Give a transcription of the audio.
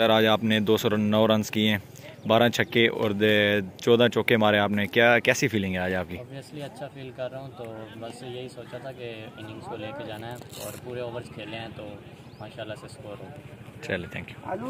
sir आज आपने दो सौ नौ रन किए बारह छक्के और चौदह चौके मारे आपने क्या कैसी फीलिंग है आज आपकी ऑब्वियसली अच्छा फील कर रहा हूँ तो बस यही सोचा था कि इनिंग्स को लेके जाना है और पूरे ओवर्स खेले हैं तो माशाल्लाह से स्कोर हो चलिए थैंक यू